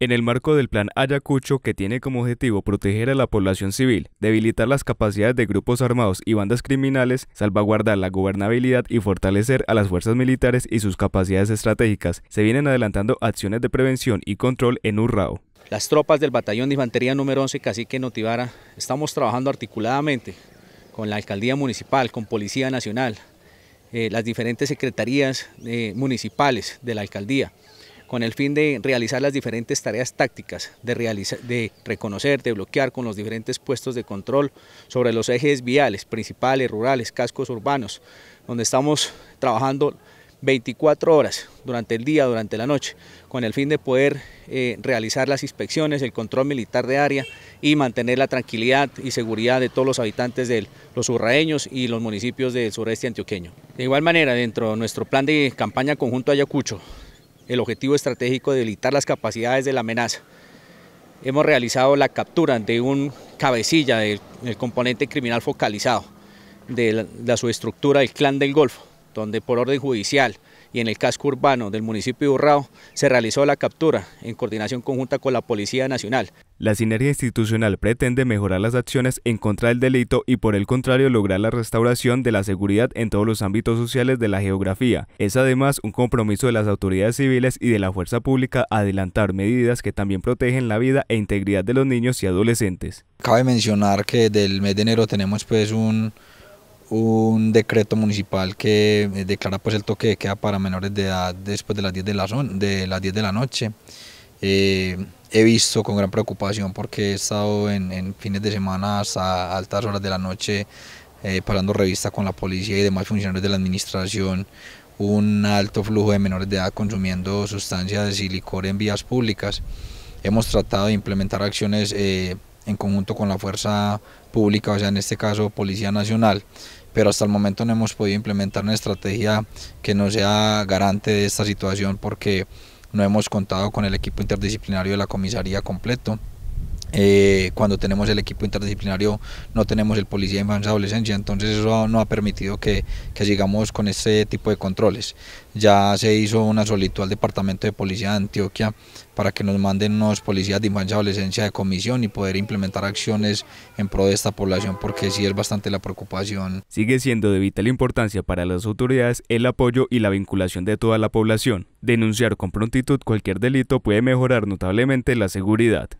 En el marco del Plan Ayacucho, que tiene como objetivo proteger a la población civil, debilitar las capacidades de grupos armados y bandas criminales, salvaguardar la gobernabilidad y fortalecer a las fuerzas militares y sus capacidades estratégicas, se vienen adelantando acciones de prevención y control en Urrao. Las tropas del Batallón de Infantería número 11 Cacique Notivara estamos trabajando articuladamente con la Alcaldía Municipal, con Policía Nacional, eh, las diferentes secretarías eh, municipales de la Alcaldía, con el fin de realizar las diferentes tareas tácticas, de, de reconocer, de bloquear con los diferentes puestos de control sobre los ejes viales, principales, rurales, cascos urbanos, donde estamos trabajando 24 horas durante el día, durante la noche, con el fin de poder eh, realizar las inspecciones, el control militar de área y mantener la tranquilidad y seguridad de todos los habitantes de los urraeños y los municipios del sureste antioqueño. De igual manera, dentro de nuestro plan de campaña conjunto Ayacucho, el objetivo estratégico de debilitar las capacidades de la amenaza. Hemos realizado la captura de un cabecilla del, componente criminal focalizado de la, subestructura del Clan del Golfo, donde por orden judicial y en el casco urbano del municipio de Urrao se realizó la captura en coordinación conjunta con la Policía Nacional. La sinergia institucional pretende mejorar las acciones en contra del delito y por el contrario lograr la restauración de la seguridad en todos los ámbitos sociales de la geografía. Es además un compromiso de las autoridades civiles y de la fuerza pública adelantar medidas que también protegen la vida e integridad de los niños y adolescentes. Cabe mencionar que del mes de enero tenemos pues un, un decreto municipal que eh, declara pues el toque de queda para menores de edad después de las 10 de la, de las 10 de la noche. Eh, he visto con gran preocupación porque he estado en, fines de semana hasta altas horas de la noche eh, parando revista con la policía y demás funcionarios de la administración un alto flujo de menores de edad consumiendo sustancias y licor en vías públicas. Hemos tratado de implementar acciones eh, en conjunto con la fuerza pública, o sea, en este caso Policía Nacional, pero hasta el momento no hemos podido implementar una estrategia que no sea garante de esta situación porque no hemos contado con el equipo interdisciplinario de la comisaría completo. Eh, cuando tenemos el equipo interdisciplinario no tenemos el policía de infancia y adolescencia, entonces eso no ha permitido que, que, sigamos con este tipo de controles. Ya se hizo una solicitud al Departamento de Policía de Antioquia para que nos manden unos policías de infancia y adolescencia de comisión y poder implementar acciones en pro de esta población porque sí es bastante la preocupación. Sigue siendo de vital importancia para las autoridades el apoyo y la vinculación de toda la población. Denunciar con prontitud cualquier delito puede mejorar notablemente la seguridad.